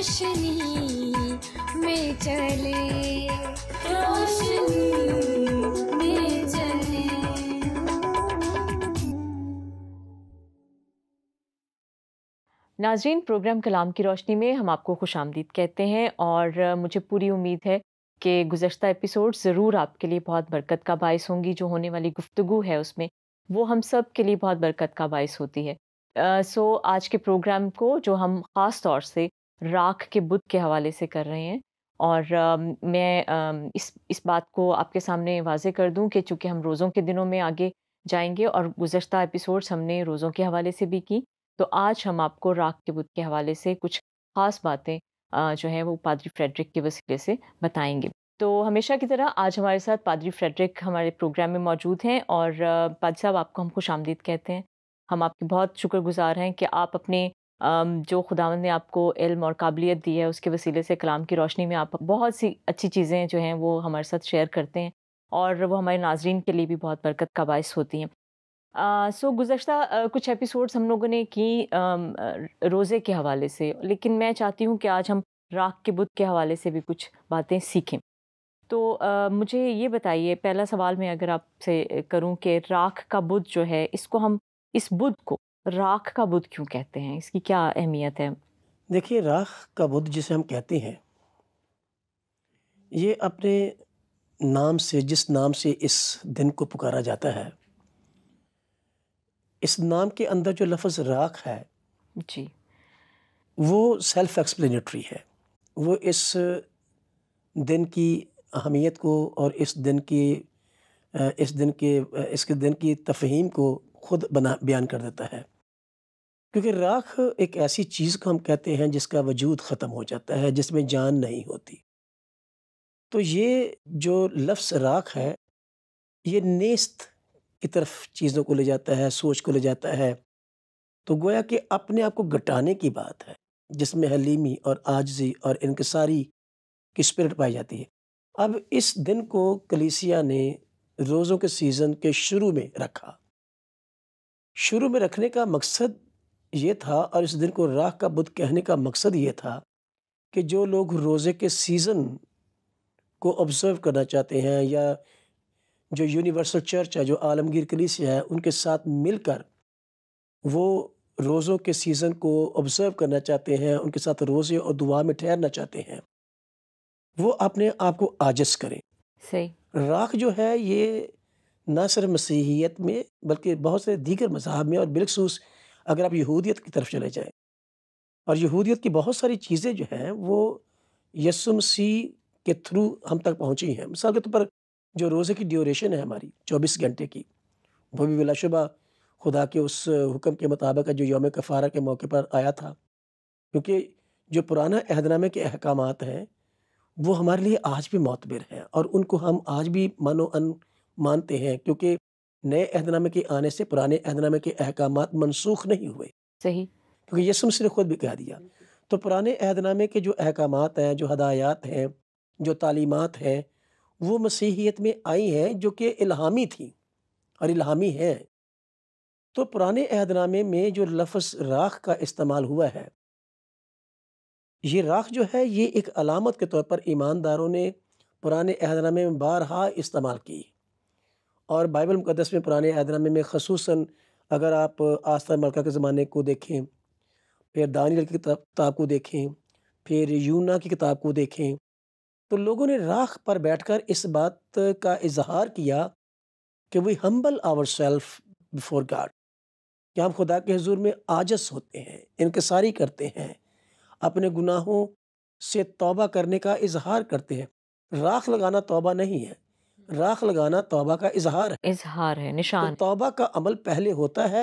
रोशनी में चले रोशनी नाजरीन प्रोग्राम कलाम की रोशनी में हम आपको खुश आमदीद कहते हैं और मुझे पूरी उम्मीद है कि गुजशत एपिसोड ज़रूर आपके लिए बहुत बरकत का बायस होंगी जो होने वाली गुफ्तु है उसमें वो हम सब के लिए बहुत बरकत का बायस होती है सो uh, so, आज के प्रोग्राम को जो हम ख़ास तौर से राख के बुद्ध के हवाले से कर रहे हैं और आ, मैं आ, इस इस बात को आपके सामने वाजे कर दूं कि चूँकि हम रोज़ों के दिनों में आगे जाएंगे और गुजशत एपिसोड्स हमने रोज़ों के हवाले से भी की तो आज हम आपको राख के बुद्ध के हवाले से कुछ ख़ास बातें जो हैं वो पादरी फ्रेडरिक के वसीले से बताएंगे तो हमेशा की तरह आज हमारे साथ पादरी फ्रेडरिक हमारे प्रोग्राम में मौजूद हैं और पादरी साहब आपको हम खुश आमदीद कहते हैं हम आपके बहुत शुक्रगुजार हैं कि आप अपने जो खुदा ने आपको इल्म और काबिलियत दी है उसके वसीले से कलाम की रोशनी में आप बहुत सी अच्छी चीज़ें जो हैं वो हमारे साथ शेयर करते हैं और वो हमारे नाजरन के लिए भी बहुत बरकत का बायस होती हैं सो गुज्त कुछ एपिसोड्स हम लोगों ने की रोज़े के हवाले से लेकिन मैं चाहती हूँ कि आज हम राख के बुद्ध के हवाले से भी कुछ बातें सीखें तो आ, मुझे ये बताइए पहला सवाल मैं अगर आपसे करूँ कि राख का बुद्ध जो है इसको हम इस बुध को राख का बुध क्यों कहते हैं इसकी क्या अहमियत है देखिए राख का बुध जिसे हम कहते हैं ये अपने नाम से जिस नाम से इस दिन को पुकारा जाता है इस नाम के अंदर जो लफ्ज़ राख है जी वो सेल्फ एक्सप्लेनेटरी है वो इस दिन की अहमियत को और इस दिन की इस दिन के इसके दिन की तफहीम को खुद बना बयान कर देता है क्योंकि राख एक ऐसी चीज़ को हम कहते हैं जिसका वजूद ख़त्म हो जाता है जिसमें जान नहीं होती तो ये जो लफ्स राख है ये नेस्त की तरफ चीज़ों को ले जाता है सोच को ले जाता है तो गोया कि अपने आप को घटाने की बात है जिसमें हलीमी और आजजी और इनकसारी की स्पिरिट पाई जाती है अब इस दिन को कलीसिया ने रोज़ों के सीज़न के शुरू में रखा शुरू में रखने का मकसद ये था और इस दिन को राह का बुध कहने का मकसद ये था कि जो लोग रोज़े के सीज़न को ऑब्ज़र्व करना चाहते हैं या जो यूनिवर्सल चर्च है जो आलमगीर कलीस है उनके साथ मिलकर वो रोज़ों के सीज़न को ऑब्ज़र्व करना चाहते हैं उनके साथ रोज़े और दुआ में ठहरना चाहते हैं वो अपने आप को आजस करें सही राख जो है ये ना सिर्फ मसीहियत में बल्कि बहुत से दीगर मजाब में और बिलखसूस अगर आप यहूदियत की तरफ चले जाएं और यहूदियत की बहुत सारी चीज़ें जो हैं वो यसु मसीह के थ्रू हम तक पहुँची हैं मिसाल के तौर पर जो रोज़े की ड्यूरेशन है हमारी चौबीस घंटे की वो भी बिलाशुबा खुदा के उस हुक्म के मुताबिक जो योम कफ़ारा के मौके पर आया था क्योंकि जो पुराना अहदनामे के अहकाम हैं वो हमारे लिए आज भी मोतबिर हैं और उनको हम आज भी मानो अन मानते हैं क्योंकि नए अहदनामे के आने से पुराने अहदनामे के अहकाम मनसूख नहीं हुए सही क्योंकि यसमसी ने खुद भी कह दिया तो पुराने अहदनामे के जो अहकाम हैं जो हदायात हैं जो तालीमत हैं वो मसीहियत में आई हैं जो कि इलाहामी थी और इलाहामी हैं तो पुराने अहदनामे में जो लफ्ज़ राख का इस्तेमाल हुआ है ये राख जो है ये एक अलामत के तौर पर ईमानदारों ने पुराने अहदनामे में बारहा इस्तेमाल की और बाइबल मुकदस में पुराने अहदनामे में खसूस अगर आप आस्था मलका के ज़माने को देखें फिर दानियल की किताब को देखें फिर यूना की किताब को देखें तो लोगों ने राख पर बैठकर इस बात का इजहार किया कि we humble our self before God कि हम खुदा के हजूर में आजस होते हैं इनकसारी करते हैं अपने गुनाहों से तौबा करने का इजहार करते हैं राख लगाना तौबा नहीं है राख लगाना तौबा का इजहार है इजहार है तो निशान तो तौबा का अमल पहले होता है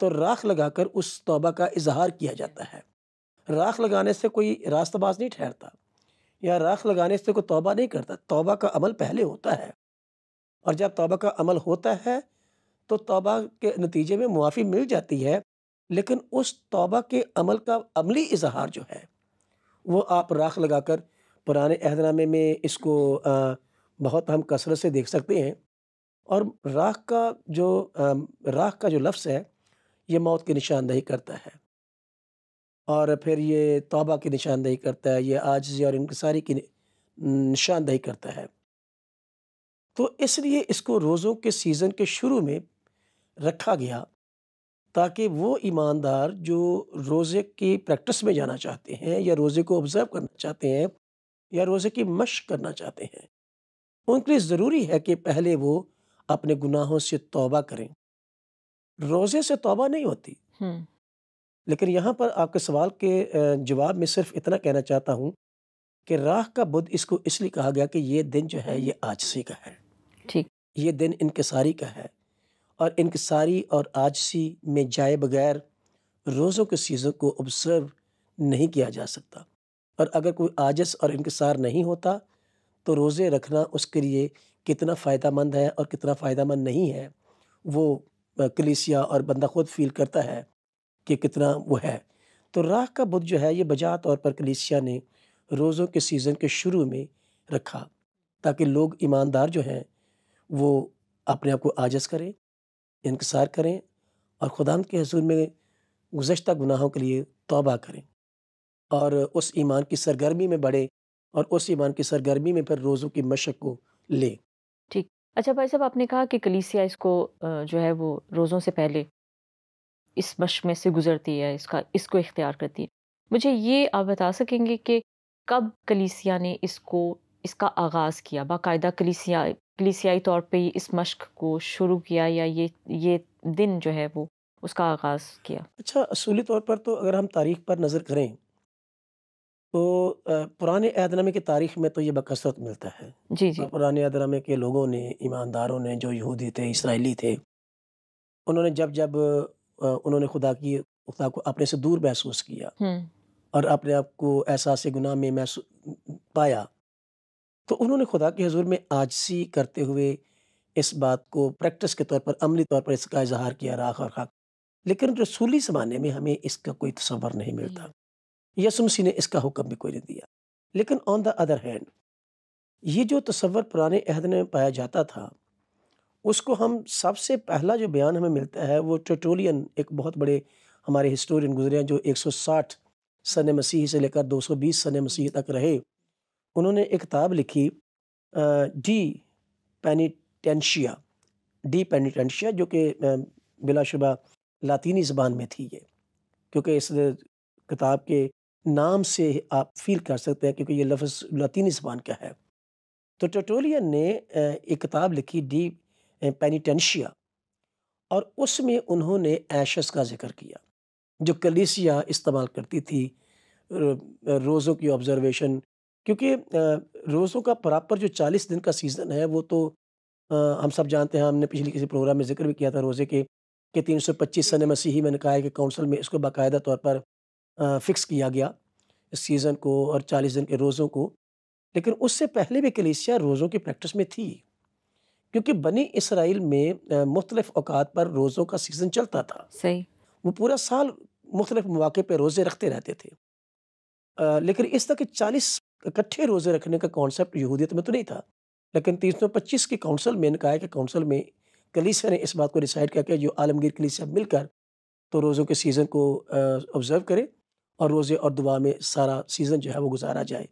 तो राख लगाकर उस तौबा का इजहार किया जाता है राख लगाने से कोई रास्ताबाज नहीं ठहरता या राख लगाने से कोई तौबा नहीं करता तौबा का अमल पहले होता है और जब तौबा का अमल होता है तो तौबा के नतीजे में मुआफ़ी मिल जाती है लेकिन उस तौबा के अमल का अमली इजहार जो है वो आप राख लगाकर पुराने अहदनामे में इसको आ, बहुत हम कसरत से देख सकते हैं और राख का जो राख का जो लफ्ज़ है ये मौत की निशानदेही करता है और फिर ये तौबा की निशानदेही करता है ये आजी और इनकसारी की निशानदेही करता है तो इसलिए इसको रोज़ों के सीज़न के शुरू में रखा गया ताकि वो ईमानदार जो रोज़े की प्रैक्टिस में जाना चाहते हैं या रोज़े को ऑब्ज़र्व करना चाहते हैं या रोज़े की मश्क करना चाहते हैं उनके लिए ज़रूरी है कि पहले वो अपने गुनाहों से तौबा करें रोज़े से तौबा नहीं होती लेकिन यहाँ पर आपके सवाल के जवाब में सिर्फ इतना कहना चाहता हूँ कि राह का बुद्ध इसको इसलिए कहा गया कि ये दिन जो है ये आजसी का है ठीक ये दिन इनकसारी का है और इनकसारी और आजसी में जाए बगैर रोज़ों के चीज़ों को ऑब्ज़र्व नहीं किया जा सकता और अगर कोई आजस और इनकसार नहीं होता तो रोज़े रखना उसके लिए कितना फ़ायदा मंद है और कितना फ़ायदा मंद नहीं है वो कलीसिया और बंदा ख़ुद फील करता है कि कितना वो है तो राह का बुध जो है ये बजा तौर पर कलीसिया ने रोज़ों के सीज़न के शुरू में रखा ताकि लोग ईमानदार जो हैं वो अपने आप को आजस करें इनकसार करें और ख़ुदा के हजूर में गुज्त गुनाहों के लिए तोबा करें और उस ईमान की सरगर्मी में बढ़े और उस ईमान की सरगर्मी में फिर रोज़ों की मशक को ले ठीक अच्छा भाई साहब आपने कहा कि कलीसिया इसको जो है वो रोज़ों से पहले इस मश में से गुजरती है इसका इसको इख्तियार करती है मुझे ये आप बता सकेंगे कि कब कलीसिया ने इसको इसका आगाज़ किया बाकायदा कलीसिया कलीसियाई तौर पे इस मश्क को शुरू किया या ये ये दिन जो है वो उसका आगाज़ किया अच्छा असूली तौर पर तो अगर हम तारीख पर नज़र करें तो पुराने ऐदनामे की तारीख में तो ये बकसरत मिलता है जी, जी। पुराने ऐदनामे के लोगों ने, ईमानदारों ने, जो यहूदी थे, इसराइली थे, उन्होंने जब-जब उन्होंने खुदा की खुदा को अपने से दूर महसूस किया और अपने आप को एहसास गुनाह में महसूस पाया, तो उन्होंने खुदा के हजूर में आजसी करते हुए इस बात को प्रैक्टिस के तौर पर, अमली तौर पर इसका इज़हार किया, राख और खाक। लेकिन रसूली ज़माने में हमें इसका कोई तस्वर नहीं मिलता। यसु मसीह ने इसका हुक्म भी कोई नहीं दिया लेकिन ऑन द अदर हैंड ये जो तस्वर पुराने अहद में पाया जाता था उसको हम सबसे पहला जो बयान हमें मिलता है वो टोटोलियन एक बहुत बड़े हमारे हिस्टोरियन गुजरे हैं जो 160 सन मसीह से लेकर 220 सन मसीह तक रहे उन्होंने एक किताब लिखी डी पेनिटेंशिया डी पेनिटेंशिया जो कि बिलाशुबा लातीनी ज़बान में थी ये क्योंकि इस किताब के नाम से आप फील कर सकते हैं क्योंकि ये लफ्ज़ लतीनी जबान का है तो टोटोलियन ने एक किताब लिखी डी पेनिटेंशिया और उसमें उन्होंने ऐशस का जिक्र किया जो कलीसिया इस्तेमाल करती थी रोज़ों की ऑब्ज़रवेशन क्योंकि रोज़ों का प्रॉपर जो चालीस दिन का सीज़न है वो तो हम सब जानते हैं हमने पिछले किसी प्रोग्राम में जिक्र भी किया था रोज़े के कि तीन सौ पच्चीस सन मसीही में है कि काउंसिल में इसको बाकायदा तौर पर फ़िक्स किया गया इस सीज़न को और चालीस दिन के रोज़ों को लेकिन उससे पहले भी कलीसिया रोज़ों की प्रैक्टिस में थी क्योंकि बनी इसराइल में मुख्तलिफ अवकात पर रोज़ों का सीज़न चलता था सही वो पूरा साल मुख्तलिफ मौक़े पर रोज़े रखते रहते थे आ, लेकिन इस तरह के चालीस इकट्ठे रोज़े रखने का कॉन्सेप्ट यहूदियत में तो नहीं था लेकिन तीन सौ पच्चीस की काउंसिल में इनका है कि काउंसिल में कलीसिया ने इस बात को डिसाइड किया कि जो आलमगीर कलीसिया मिलकर तो रोज़ों के सीज़न को ऑब्ज़र्व करें और रोज़े और दुआ में सारा सीज़न जो है वो गुजारा जाए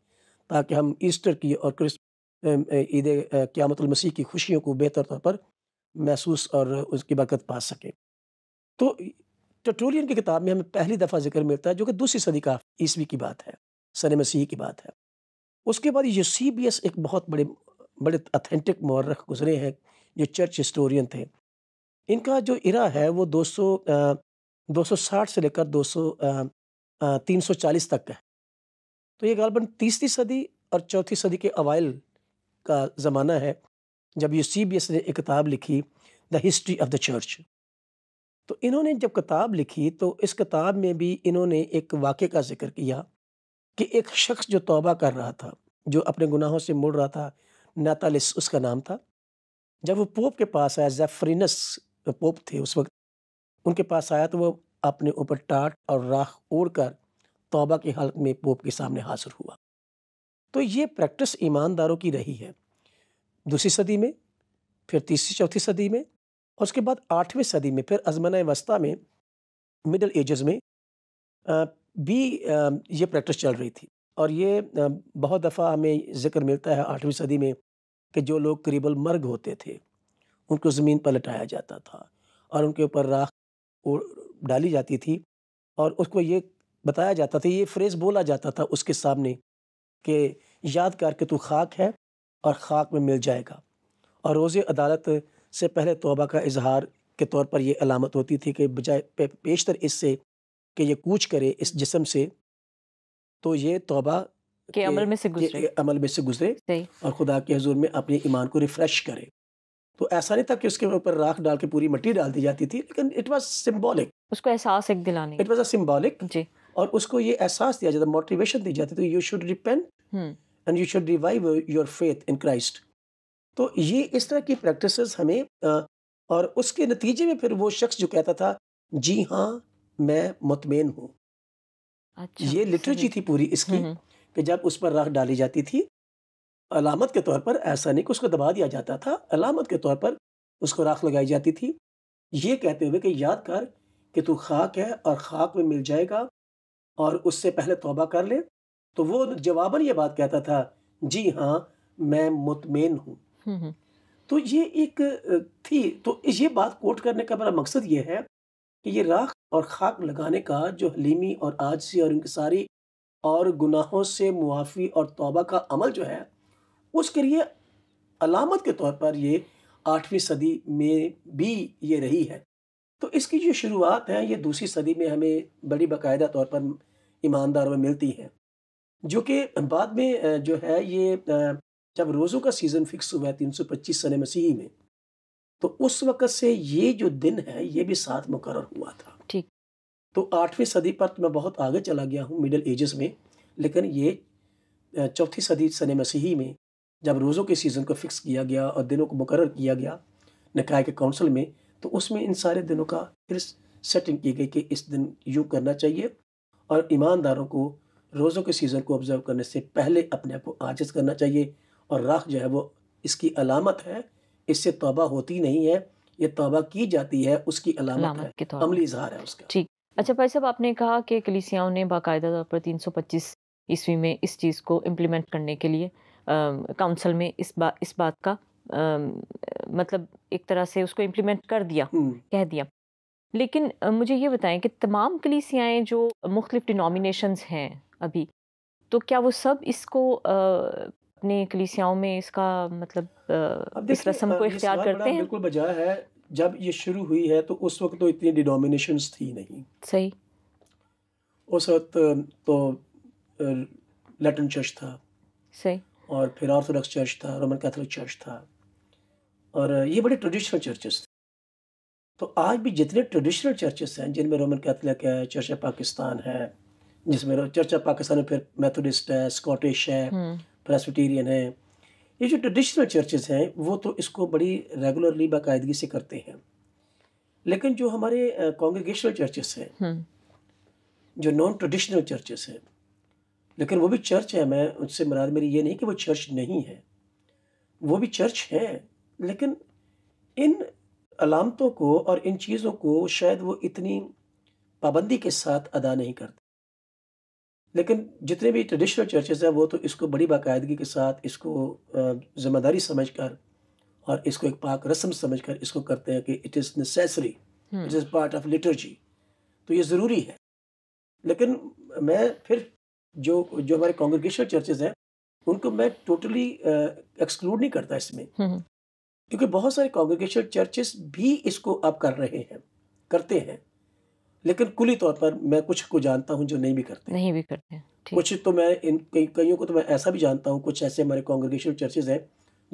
ताकि हम ईस्टर की और क्रिस ईद क़्यामतमसीह की खुशियों को बेहतर तौर पर महसूस और उसकी बरकत पा सकें तो टटोलियन की किताब में हमें पहली दफ़ा जिक्र मिलता है जो कि दूसरी सदी का ईस्वी की बात है सन मसीह की बात है उसके बाद यूसीबियस एक बहुत बड़े बड़े अथेंटिक मौरख गुजरे हैं जो चर्च हिस्टोरियन थे इनका जो इरा है वो 200 सौ 260 से लेकर सौ 340 तक है तो ये गालबन तीसरी सदी और चौथी सदी के अवाइल का ज़माना है जब एस ने एक किताब लिखी The History of the Church तो इन्होंने जब किताब लिखी तो इस किताब में भी इन्होंने एक वाक़े का जिक्र किया कि एक शख्स जो तौबा कर रहा था जो अपने गुनाहों से मुड़ रहा था नातालिस उसका नाम था जब वो पोप के पास आया जैफरीनस पोप थे उस वक्त उनके पास आया तो वो अपने ऊपर टाट और राख ओढ़ कर तौबा की हालत में पोप के सामने हाजिर हुआ तो ये प्रैक्टिस ईमानदारों की रही है दूसरी सदी में फिर तीसरी चौथी सदी में और उसके बाद आठवीं सदी में फिर अजमन वस्ता में मिडल एजेस में भी ये प्रैक्टिस चल रही थी और ये बहुत दफ़ा हमें जिक्र मिलता है आठवीं सदी में कि जो लोग करीबल मर्ग होते थे उनको ज़मीन पर लटाया जाता था और उनके ऊपर राख डाली जाती थी और उसको ये बताया जाता था ये फ्रेज़ बोला जाता था उसके सामने कि याद कर के तू खाक है और खाक में मिल जाएगा और रोज़ अदालत से पहले तोबा का इजहार के तौर पर यह अलामत होती थी कि बजाय बेशतर इससे कि ये कूच करे इस जिसम से तो ये तोबा के अमल में से गुजरे अमल में से गुजरे और खुदा के हजूर में अपने ईमान को रिफ़्रेश करे तो ऐसा नहीं था कि उसके ऊपर राख डाल के पूरी मट्टी डाल दी जाती थी लेकिन इट वॉज सिम्बॉलिक उसको एहसास एक दिलाने इट वाज अ सिंबॉलिक जी और उसको ये एहसास दिया जाता मोटिवेशन दी जाती तो you should repent and you should revive your faith in Christ तो ये इस तरह की प्रैक्टिस हमें और उसके नतीजे में फिर वो शख्स जो कहता था जी हाँ मैं मुतमिन हूँ अच्छा, ये लिटरेची थी पूरी इसकी हम्म, हम्म। कि जब उस पर राह डाली जाती थी अलामत के तौर पर ऐसा नहीं कि उसको दबा दिया जाता था अलामत के तौर पर उसको राख लगाई जाती थी ये कहते हुए कि याद कर कि तू खाक है और खाक में मिल जाएगा और उससे पहले तोबा कर ले तो वो जवाबन ये बात कहता था जी हाँ मैं मुतमिन हूँ हम्म, हम्म। तो ये एक थी तो ये बात कोट करने का मेरा मकसद ये है कि ये राख और खाक लगाने का जो हलीमी और आजसी और सारी और गुनाहों से मुआफ़ी और तोबा का अमल जो है उसके लिए अलामत के तौर पर ये आठवीं सदी में भी ये रही है तो इसकी जो शुरुआत है ये दूसरी सदी में हमें बड़ी बाकायदा तौर पर ईमानदारों में मिलती है जो कि बाद में जो है ये जब रोज़ों का सीज़न फिक्स हुआ है तीन सौ पच्चीस सन मसीही में तो उस वक़्त से ये जो दिन है ये भी साथ मुकर हुआ था ठीक तो आठवीं सदी पर तो मैं बहुत आगे चला गया हूँ मिडल एजेस में लेकिन ये चौथी सदी सन मसीही में जब रोज़ों के सीज़न को फिक्स किया गया और दिनों को मुकर किया गया नकाय के काउंसिल में तो उसमें इन सारे दिनों का फिर सेटिंग की गई कि इस दिन यूँ करना चाहिए और ईमानदारों को रोज़ों के सीज़न को ऑब्ज़र्व करने से पहले अपने आप को आजिज करना चाहिए और राख जो है वो इसकी अलामत है इससे तोबा होती नहीं है ये तोबा की जाती है उसकी अलामत है अमली इजहार है उसका ठीक अच्छा भाई साहब आपने कहा कि कलिसियाओं ने बाकायदा तौर पर तीन ईस्वी में इस चीज़ को इम्प्लीमेंट करने के लिए काउंसिल में इस बा इस बात का मतलब एक तरह से उसको इम्प्लीमेंट कर दिया हम्म। कह दिया लेकिन मुझे ये बताएं कि तमाम कलीसियाएँ जो मुख्तलिफ डिनोमिनेशन हैं अभी तो क्या वो सब इसको अपने कलीसियाओं में इसका मतलब इस रस्म को इख्तियार करते हैं बिल्कुल बजा है जब ये शुरू हुई है तो उस वक्त तो इतनी डिनोमिनेशन थी नहीं सही उस वक्त तो लेटन चर्च था सही और फिर ऑर्थोडॉक्स चर्च था रोमन कैथोलिक चर्च था और ये बड़े ट्रेडिशनल चर्चेस थे तो आज भी जितने ट्रेडिशनल चर्चेस हैं जिनमें रोमन कैथलिक है चर्च ऑफ पाकिस्तान है जिसमें चर्च ऑफ पाकिस्तान में फिर मैथोडिस्ट है स्कॉटिश है हम्म। प्रेस्बिटेरियन है ये जो ट्रेडिशनल चर्चेज हैं वो तो इसको बड़ी रेगुलरली बाकायदगी से करते हैं लेकिन जो हमारे कॉन्ग्रेगेशनल चर्चेस हैं हम्म। जो नॉन ट्रेडिशनल चर्चेस हैं लेकिन वो भी चर्च है मैं उससे मराद मेरी ये नहीं कि वो चर्च नहीं है वो भी चर्च है लेकिन इन अलामतों को और इन चीज़ों को शायद वो इतनी पाबंदी के साथ अदा नहीं करते लेकिन जितने भी ट्रेडिशनल चर्चेज हैं वो तो इसको बड़ी बाकायदगी के साथ इसको ज़िम्मेदारी समझ कर और इसको एक पाक रस्म समझ कर इसको करते हैं कि it is necessary it is part of liturgy तो ये ज़रूरी है लेकिन मैं फिर जो जो हमारे कॉन्ग्रिगेशनल चर्चेज हैं उनको मैं टोटली एक्सक्लूड नहीं करता इसमें हम्म। क्योंकि बहुत सारे कॉन्ग्रेगेशन चर्चेस भी इसको अब कर रहे हैं करते हैं लेकिन कुली तौर पर मैं कुछ को जानता हूँ जो नहीं भी करते नहीं भी करते कुछ तो मैं इन कई कईयों को तो मैं ऐसा भी जानता हूँ कुछ ऐसे हमारे कॉन्ग्रेगेशन चर्चेज हैं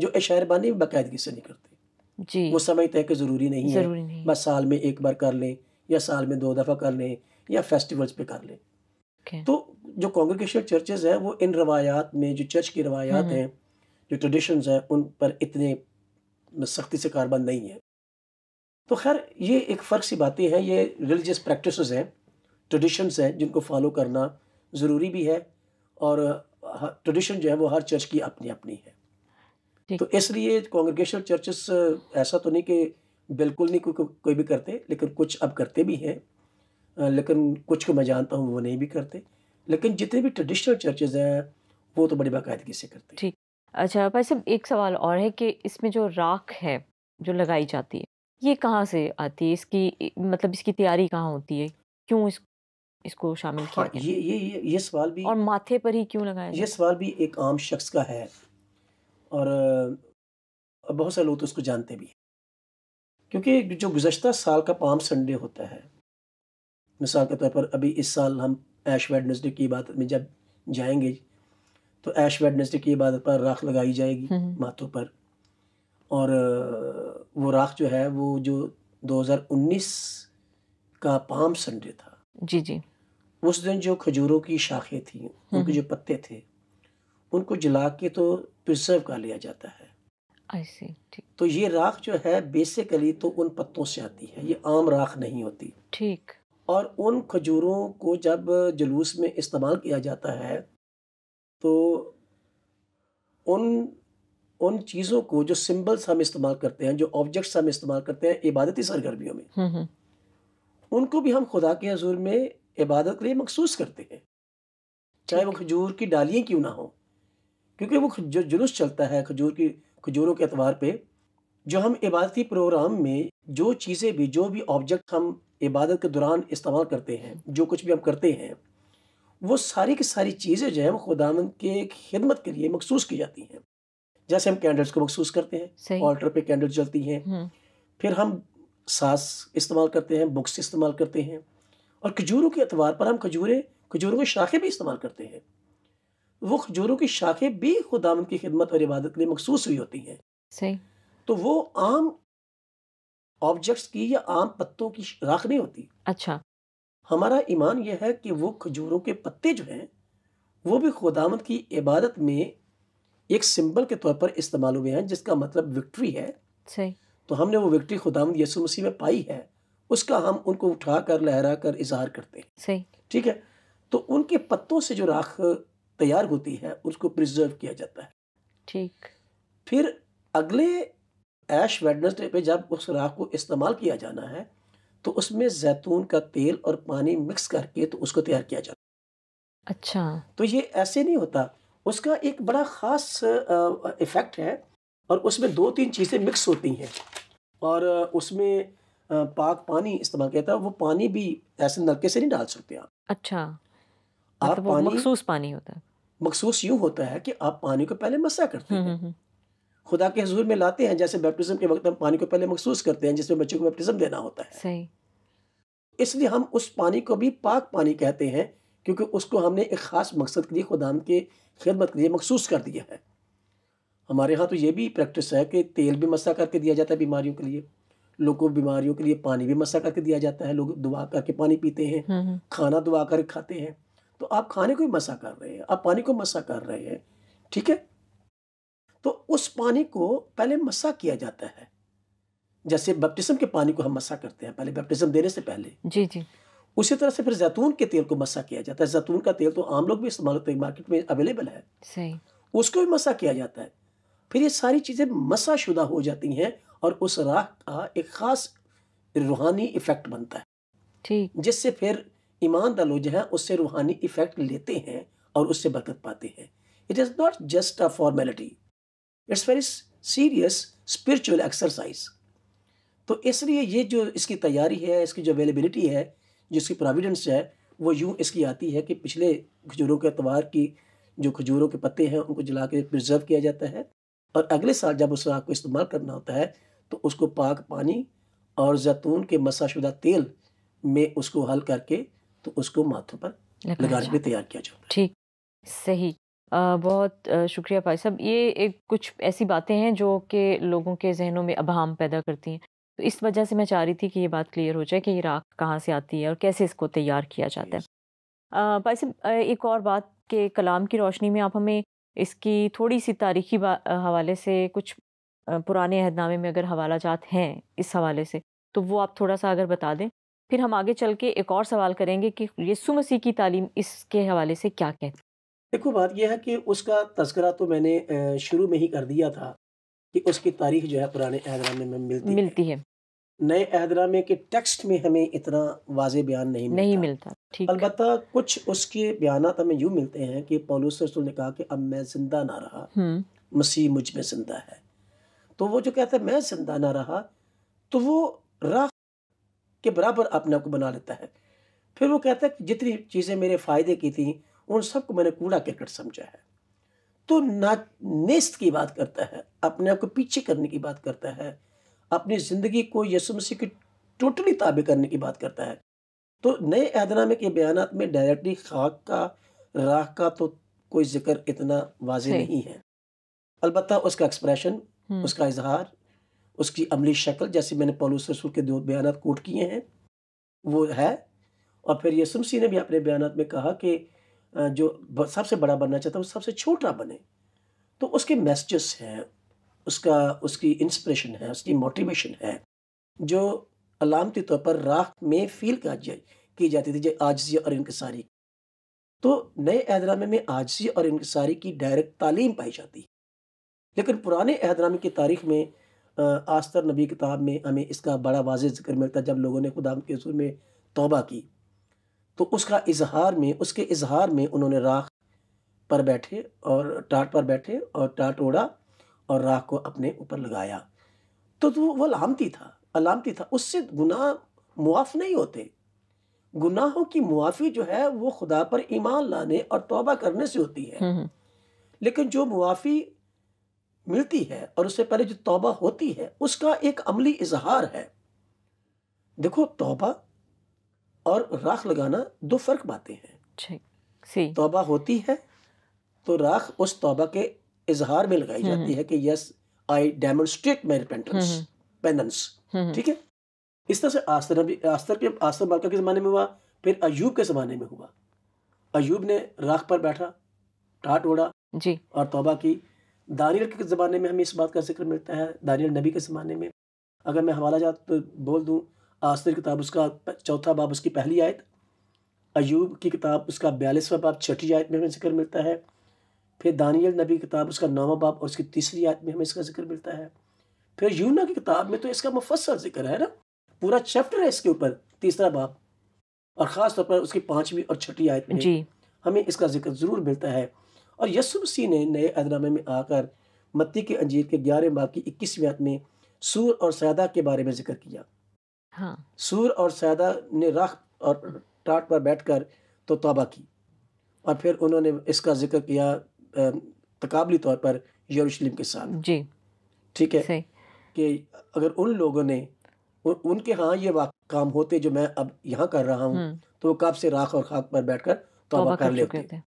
जो अशायरबानी भी बाकायदगी से नहीं करते जी वो समझते हैं कि ज़रूरी नहीं जरूरी है नहीं। बस साल में एक बार कर लें या साल में दो दफ़ा कर लें या फेस्टिवल्स पे कर लें तो जो कॉन्ग्रेगेशन चर्चेज हैं वो इन रवायात में जो चर्च की रवायात हम्म। हैं जो ट्रेडिशंस हैं उन पर इतने सख्ती से कारबंद नहीं है तो खैर ये एक फ़र्क सी बातें हैं ये रिलीजियस प्रैक्टिस हैं ट्रेडिशंस हैं जिनको फॉलो करना ज़रूरी भी है और ट्रेडिशन जो है वो हर चर्च की अपनी अपनी है तो इसलिए कॉन्ग्रेगेशन चर्चेस ऐसा तो नहीं कि बिल्कुल नहीं कोई को, कोई भी करते लेकिन कुछ अब करते भी हैं लेकिन कुछ को मैं जानता हूँ वो नहीं भी करते लेकिन जितने भी ट्रेडिशनल चर्चेज हैं वो तो बड़ी बाकायदगी से करते हैं अच्छा भाई साहब एक सवाल और है कि इसमें जो राख है जो लगाई जाती है ये कहाँ से आती है इसकी मतलब इसकी तैयारी कहाँ होती है क्यों इस इसको शामिल किया हाँ, ये ये ये ये सवाल भी और माथे पर ही क्यों लगाया ये सवाल भी एक आम शख्स का है और बहुत सारे लोग तो इसको जानते भी हैं क्योंकि जो गुजशत साल का पाम संडे होता है मिसाल के तौर पर अभी इस साल हम ऐश वेडनेसडे की बात में जब जाएंगे तो ऐश वेडनेसडे की इबादत पर राख लगाई जाएगी हम्म। माथों पर और वो राख जो है वो जो 2019 का पाम संडे था जी जी उस दिन जो खजूरों की शाखें थी उनके हम्म। जो पत्ते थे उनको जला के तो प्रिजर्व कर लिया जाता है ठीक तो ये राख जो है बेसिकली तो उन पत्तों से आती है ये आम राख नहीं होती ठीक और उन खजूरों को जब जुलूस में इस्तेमाल किया जाता है तो उन उन चीज़ों को जो सिंबल्स हम इस्तेमाल करते हैं जो ऑब्जेक्ट्स हम इस्तेमाल करते हैं इबादती सरगर्मियों में हम्म, हम्म। उनको भी हम खुदा के हजूर में इबादत के लिए मखसूस करते हैं चाहे वो खजूर की डालियाँ क्यों ना हो क्योंकि वो जो जुलूस चलता है खजूर की खजूरों के अतवार पे जो हम इबादती प्रोग्राम में जो चीज़ें भी जो भी ऑब्जेक्ट हम इबादत के दौरान इस्तेमाल करते हैं जो कुछ भी हम करते हैं वो सारी की सारी चीज़ें जो है वो खुदामंद के खिदमत के लिए मखसूस की जाती हैं जैसे हम कैंडल्स को मखसूस करते हैं ऑल्टर पे कैंडल्स जलती हैं हम्म। फिर हम सास इस्तेमाल करते हैं बुक्स इस्तेमाल करते हैं और खजूरों के अतवार पर हम खजूरें खजूरों की शाखें भी इस्तेमाल करते हैं वो खजूरों की शाखें भी खुदामंद की खिदमत और इबादत के लिए मखसूस हुई होती हैं सही तो वो आम ऑब्जेक्ट्स की या आम पत्तों की राख नहीं होती अच्छा हमारा ईमान यह है कि वो खजूरों के पत्ते जो हैं वो भी खुदामद की इबादत में एक सिंबल के तौर पर इस्तेमाल हुए हैं जिसका मतलब विक्ट्री है सही तो हमने वो विक्ट्री खुदामद यसु मसीह में पाई है उसका हम उनको उठा कर लहरा कर इजहार करते हैं सही ठीक है तो उनके पत्तों से जो राख तैयार होती है उसको प्रिजर्व किया जाता है ठीक फिर अगले ऐश वेडनेसडे पे जब उस राख को इस्तेमाल किया जाना है तो उसमें जैतून का तेल और पानी मिक्स करके तो उसको तैयार किया जाता अच्छा तो ये ऐसे नहीं होता उसका एक बड़ा ख़ास इफ़ेक्ट है और उसमें दो तीन चीज़ें मिक्स होती हैं और उसमें पाक पानी इस्तेमाल किया था वो पानी भी ऐसे नलके से नहीं डाल सकते आप अच्छा आप मतलब पानी मखसूस पानी होता है मखसूस यूँ होता है कि आप पानी को पहले मसा करते हम्म, हैं हम्म, हम्म। खुदा के हजूर में लाते हैं जैसे बैप्टिज़म के वक्त हम पानी को पहले मखसूस करते हैं जिसमें बच्चों को बैप्टिज़म देना होता है सही इसलिए हम उस पानी को भी पाक पानी कहते हैं क्योंकि उसको हमने एक ख़ास मकसद के लिए खुदाम के खिदमत के लिए मखसूस कर दिया है हमारे यहाँ तो ये भी प्रैक्टिस है कि तेल भी मसा करके दिया जाता है बीमारियों के लिए लोगों को बीमारियों के लिए पानी भी मसा करके दिया जाता है लोग दुआ करके पानी पीते हैं हम्म, हम्म। खाना दुआ करके खाते हैं तो आप खाने को भी मसा कर रहे हैं आप पानी को मसा कर रहे हैं ठीक है तो उस पानी को पहले मसा किया जाता है जैसे बपटिस्म के पानी को हम मसा करते हैं पहले बपटिस्म देने से पहले जी जी उसी तरह से फिर जैतून के तेल को मसा किया जाता है जैतून का तेल तो आम लोग भी इस्तेमाल करते हैं मार्केट में अवेलेबल है सही उसको भी मसा किया जाता है फिर ये सारी चीज़ें मसा शुदा हो जाती हैं और उस राह का एक ख़ास रूहानी इफ़ेक्ट बनता है ठीक जिससे फिर ईमानदार लोग जो हैं उससे रूहानी इफ़ेक्ट लेते हैं और उससे बरकत पाते हैं it is not just a formality it's very serious spiritual exercise तो इसलिए ये जो इसकी तैयारी है इसकी जो अवेलेबिलिटी है जो इसकी प्रोविडेंस है वो यूँ इसकी आती है कि पिछले खजूरों के अतवार की जो खजूरों के पत्ते हैं उनको जला के प्रिजर्व किया जाता है और अगले साल जब उस राख को इस्तेमाल करना होता है तो उसको पाक पानी और जैतून के मसाशुदा तेल में उसको हल करके तो उसको माथों पर लगाने में तैयार किया जाता है ठीक सही बहुत शुक्रिया भाई साहब ये एक कुछ ऐसी बातें हैं जो कि लोगों के जहनों में अभाम पैदा करती हैं तो इस वजह से मैं चाह रही थी कि ये बात क्लियर हो जाए कि ये राख कहाँ से आती है और कैसे इसको तैयार किया जाता है भाई साहब एक और बात के कलाम की रोशनी में आप हमें इसकी थोड़ी सी तारीखी हवाले से कुछ पुराने अहदनामे में अगर हवाला जात हैं इस हवाले से तो वो आप थोड़ा सा अगर बता दें फिर हम आगे चल के एक और सवाल करेंगे कि यसु मसीह की तालीम इसके हवाले से क्या कहती देखो बात यह है कि उसका तस्करा तो मैंने शुरू में ही कर दिया था कि उसकी तारीख जो है पुराने अहदनामे में मिलती मिलती है, है। नए अहदनामे के टेक्स्ट में हमें इतना वाज बयान नहीं मिलता नहीं मिलता ठीक अलबत् कुछ उसके बयान हमें यूँ मिलते हैं कि पोलूस रसूल ने कहा कि अब मैं जिंदा ना रहा मसीह मुझ में जिंदा है तो वो जो कहता है मैं जिंदा ना रहा तो वो राह के बराबर अपने आप को बना लेता है फिर वो कहता है जितनी चीज़ें मेरे फ़ायदे की थी उन सबको मैंने कूड़ा करकट समझा है तो ना नेस्त की बात करता है अपने आप को पीछे करने की बात करता है अपनी ज़िंदगी को यसु मसीह की टोटली ताबे करने की बात करता है तो नए ऐदनामे के बयान में डायरेक्टली खाक का राह का तो कोई जिक्र इतना वाज नहीं है अलबत् उसका एक्सप्रेशन हम्म। उसका इजहार उसकी अमली शक्ल जैसे मैंने पलूस रसूल के दो बयान कोट किए हैं वो है और फिर यसुम मसीह ने भी अपने बयान में कहा कि जो सबसे बड़ा बनना चाहता है वो सबसे छोटा बने तो उसके मैसेजेस हैं उसका उसकी इंस्पिरेशन है उसकी मोटिवेशन है जो अलामती तौर पर राह में फील कर जाए की जाती थी जो आजजी और इनकसारी तो नए अहदनामे में आजसी और इनकसारी की डायरेक्ट तालीम पाई जाती है लेकिन पुराने अहदनामे की तारीख में आस्तर नबी किताब में हमें इसका बड़ा वाज जिक्र मिलता है जब लोगों ने खुदा के असूल में तोबा की तो उसका इजहार में उसके इजहार में उन्होंने राख पर बैठे और टाट पर बैठे और टाट ओढ़ा और राख को अपने ऊपर लगाया तो, वो तो वो लामती था अलामती था उससे गुनाह मुआफ़ नहीं होते गुनाहों की मुआफ़ी जो है वो खुदा पर ईमान लाने और तोबा करने से होती है हम्म, हम्म। लेकिन जो मुआफ़ी मिलती है और उससे पहले जो तोबा होती है उसका एक अमली इजहार है देखो तोबा और राख लगाना दो फर्क बातें हैं तोबा होती है तो राख उस तोबा के इजहार में लगाई जाती हम्म। है कि yes I demonstrate my repentance hmm. पेंडेंस हम्म। ठीक है इस तरह से आस्तर भी आस्तर के आस्तर बालका के ज़माने में हुआ फिर अयूब के ज़माने में हुआ अयूब ने राख पर बैठा टाट ओढ़ा जी और तोबा की दानियल के ज़माने में हमें इस बात का जिक्र मिलता है दानियल नबी के ज़माने में अगर मैं हवाला जात तो बोल दूँ आस्तर किताब उसका चौथा बाब उसकी पहली आयत अयूब की किताब उसका बयालीसवा बाब छठी आयत में हमें जिक्र मिलता है फिर दानियल नबी किताब उसका नौवा बाब और उसकी तीसरी आयत में हमें इसका जिक्र मिलता है फिर यूना की किताब में तो इसका मुफसल जिक्र है ना पूरा चैप्टर है इसके ऊपर तीसरा बाब और ख़ास तौर पर उसकी पाँचवीं और छठी आयत में जी। हमें इसका जिक्र ज़रूर मिलता है और यसुब सी ने नए अदनामे में आकर मत्ती के अंजीर के ग्यारह बाब की इक्कीसवीं आयत में सूर और सैदा के बारे में जिक्र किया हाँ सूर और सैदा ने राख और टाट पर बैठकर तो तौबा की और फिर उन्होंने इसका जिक्र किया तकबली तौर पर यरूशलेम के साथ जी ठीक है कि अगर उन लोगों ने उन, उनके हाँ ये काम होते जो मैं अब यहाँ कर रहा हूँ हम्म। तो वो कब से राख और खाक पर बैठकर तौबा कर, कर लेते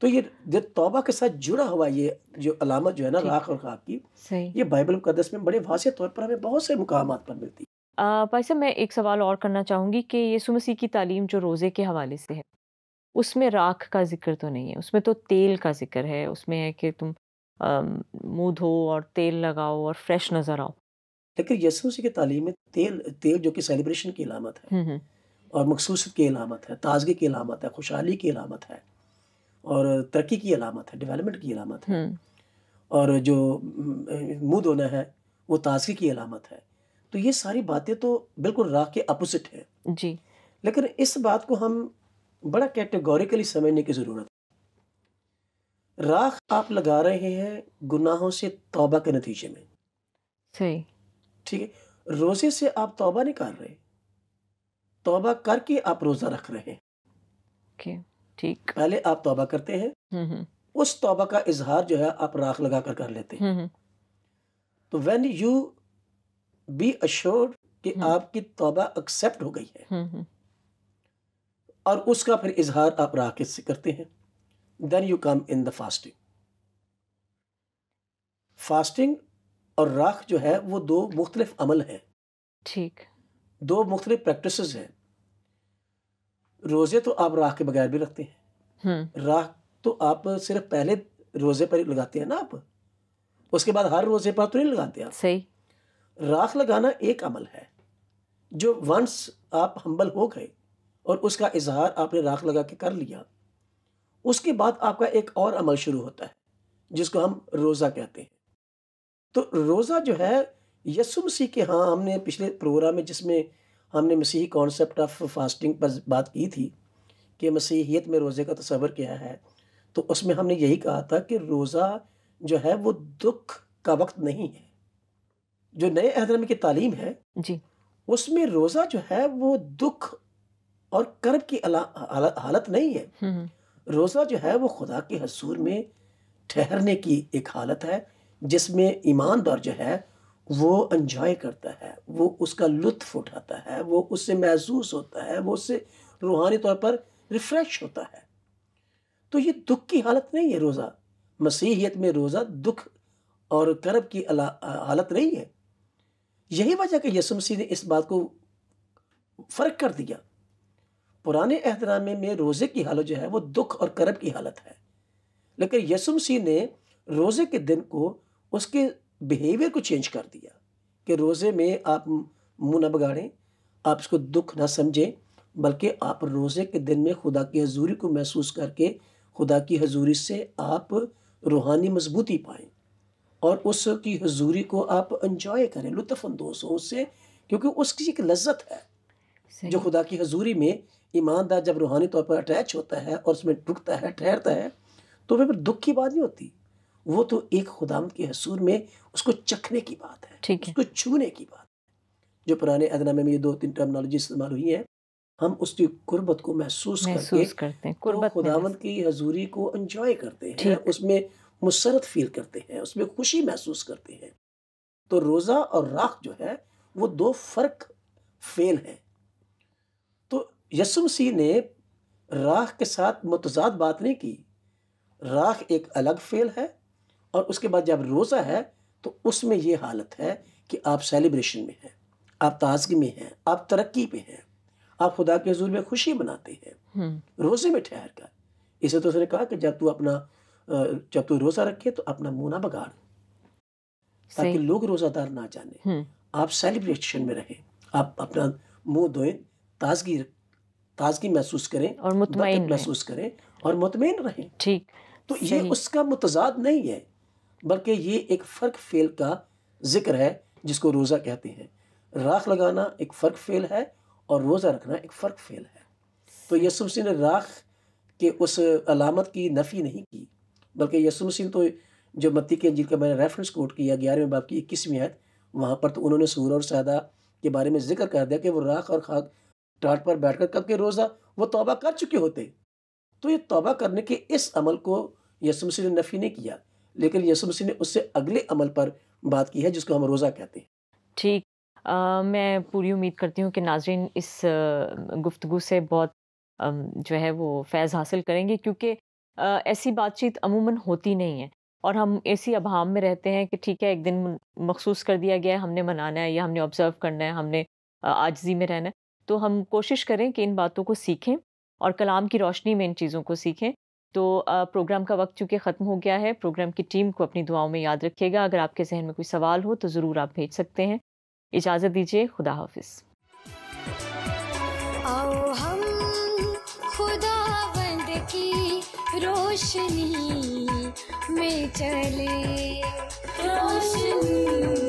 तो ये जो तौबा के साथ जुड़ा हुआ ये जो अलामत जो है ना राख और खाक की ये बाइबल मुकदस में बड़े वासी तौर पर हमें बहुत से मुकाम पर मिलती है भाई साहब मैं एक सवाल और करना चाहूँगी कि यीशु मसीह की तालीम जो रोज़े के हवाले से है उसमें राख का जिक्र तो नहीं है उसमें तो तेल का जिक्र है उसमें है कि तुम मुँह धो और तेल लगाओ और फ्रेश नज़र आओ लेकिन यसू मसीह की तालीम में तेल तेल जो कि सेलिब्रेशन की अलामत है और मखसूस की अलामत है ताजगी की अलामत है खुशहाली की अलामत है और तरक्की की अलामत है डेवलपमेंट की अलामत है और जो मुँह धोना है वो ताजगी की अलामत है तो ये सारी बातें तो बिल्कुल राह के अपोजिट है जी लेकिन इस बात को हम बड़ा कैटेगोरिकली समझने की ज़रूरत है राख आप लगा रहे हैं गुनाहों से तौबा के नतीजे में सही ठीक है रोज़े से आप तौबा नहीं कर रहे तौबा करके आप रोज़ा रख रहे हैं okay, ठीक पहले आप तौबा करते हैं हम्म, हम्म। उस तौबा का इजहार जो है आप राख लगा कर कर लेते हैं हम्म, तो व्हेन यू बी अश्योर कि हम्म। आपकी तोबा एक्सेप्ट हो गई है हम्म, हम्म। और उसका फिर इजहार आप राकेश से करते हैं then you come in the fasting fasting और राख जो है वो दो मुख्तलिफ अमल हैं ठीक दो मुख्तलिफ प्रैक्टिस हैं रोज़े तो आप राख के बगैर भी रखते हैं राख तो आप सिर्फ पहले रोज़े पर लगाते हैं ना आप उसके बाद हर रोज़े पर तो नहीं लगाते आप सही राख लगाना एक अमल है जो वंस आप हम्बल हो गए और उसका इजहार आपने राख लगा के कर लिया उसके बाद आपका एक और अमल शुरू होता है जिसको हम रोज़ा कहते हैं तो रोज़ा जो है यसु मसीह के हाँ हमने पिछले प्रोग्राम में जिसमें हमने मसीही कॉन्सेप्ट ऑफ फास्टिंग पर बात की थी कि मसीहियत में रोज़े का तस्वर क्या है तो उसमें हमने यही कहा था कि रोज़ा जो है वो दुख का वक्त नहीं है जो नए अहदनामे की तालीम है जी उसमें रोज़ा जो है वो दुख और कर्ब की हालत नहीं है हम्म, हम्म। रोज़ा जो है वो खुदा के हसूर में ठहरने की एक हालत है जिसमें ईमानदार जो है वो इन्जॉय करता है वो उसका लुत्फ उठाता है वो उससे महसूस होता है वो उससे रूहानी तौर पर रिफ़्रेश होता है तो ये दुख की हालत नहीं है रोज़ा मसीहियत में रोज़ा दुख और करब की हालत नहीं है यही वजह कि यसु मसीह ने इस बात को फ़र्क कर दिया पुराने अहदनामे में रोज़े की हालत जो है वो दुख और करब की हालत है लेकिन यसु मसीह ने रोज़े के दिन को उसके बिहेवियर को चेंज कर दिया कि रोज़े में आप मुँह ना बगाड़ें आप इसको दुख ना समझें बल्कि आप रोज़े के दिन में खुदा की हजूरी को महसूस करके खुदा की हजूरी से आप रूहानी मजबूती पाएँ और उसकी हजूरी को आप इंजॉय करें लुत्फानंदोज हो उससे क्योंकि उसकी एक लज्जत है जो खुदा की हजूरी में ईमानदार जब रूहानी तौर पर अटैच होता है और उसमें रुकता है ठहरता है तो वह फिर दुख की बात नहीं होती वो तो एक खुदाम के हसूर में उसको चखने की बात है उसको छूने की बात है जो पुराने अदनामे में ये दो तीन टर्मनोलॉजी इस्तेमाल हुई है हम उसकी कुर्बत को महसूस, महसूस करके करते हैं तो खुदावंत की हजूरी को एंजॉय करते हैं उसमें मुसरत फील करते हैं उसमें खुशी महसूस करते हैं तो रोज़ा और राख जो है वो दो फ़र्क फेल हैं तो यसुम सी ने राख के साथ मतजाद बात नहीं की राख एक अलग फेल है और उसके बाद जब रोज़ा है तो उसमें ये हालत है कि आप सेलिब्रेशन में हैं आप ताजगी में हैं आप तरक्की पे हैं आप खुदा के हजूर में खुशी मनाते हैं हम्म। रोज़े में ठहर कर इसे तो उसने कहा कि जब तू अपना जब तू रोज़ा रखे तो अपना मुंह ना बगाड़ ताकि लोग रोज़ादार ना जाने आप सेलिब्रेशन में रहें आप अपना मुंह धोए ताजगी ताजगी महसूस करें और मुतमिन महसूस करें और मुतमिन रहें ठीक तो ये उसका मुतजाद नहीं है बल्कि ये एक फ़र्क फेल का जिक्र है जिसको रोज़ा कहते हैं राख लगाना एक फ़र्क फेल है और रोज़ा रखना एक फ़र्क फेल है तो यसुफ ने राख के उस अलामत की नफ़ी नहीं की बल्कि यसु मसीह तो जो मत्ती के जिनका का मैंने रेफरेंस कोट किया ग्यारहवें बाप की इक्कीसवीं आयत वहाँ पर तो उन्होंने सूर और सदा के बारे में जिक्र कर दिया कि वो राख और खाक टाट पर बैठ कर कब के रोज़ा वो तोबा कर चुके होते तो ये तोबा करने के इस अमल को यसु मसीह ने नफ़ी नहीं किया लेकिन यसु मसीह ने उससे अगले अमल पर बात की है जिसको हम रोज़ा कहते हैं ठीक आ, मैं पूरी उम्मीद करती हूँ कि नाजरीन इस गुफ्तु से बहुत जो है वो फैज़ हासिल करेंगे क्योंकि ऐसी बातचीत अमूमन होती नहीं है और हम ऐसी अभाव में रहते हैं कि ठीक है एक दिन मखसूस कर दिया गया है हमने मनाना है या हमने ऑब्ज़र्व करना है हमने आजजी में रहना है तो हम कोशिश करें कि इन बातों को सीखें और कलाम की रोशनी में इन चीज़ों को सीखें तो प्रोग्राम का वक्त चूँकि ख़त्म हो गया है प्रोग्राम की टीम को अपनी दुआओं में याद रखिएगा अगर आपके जहन में कोई सवाल हो तो ज़रूर आप भेज सकते हैं इजाज़त दीजिए खुदा हाफिज़ रोशनी में चले रोशनी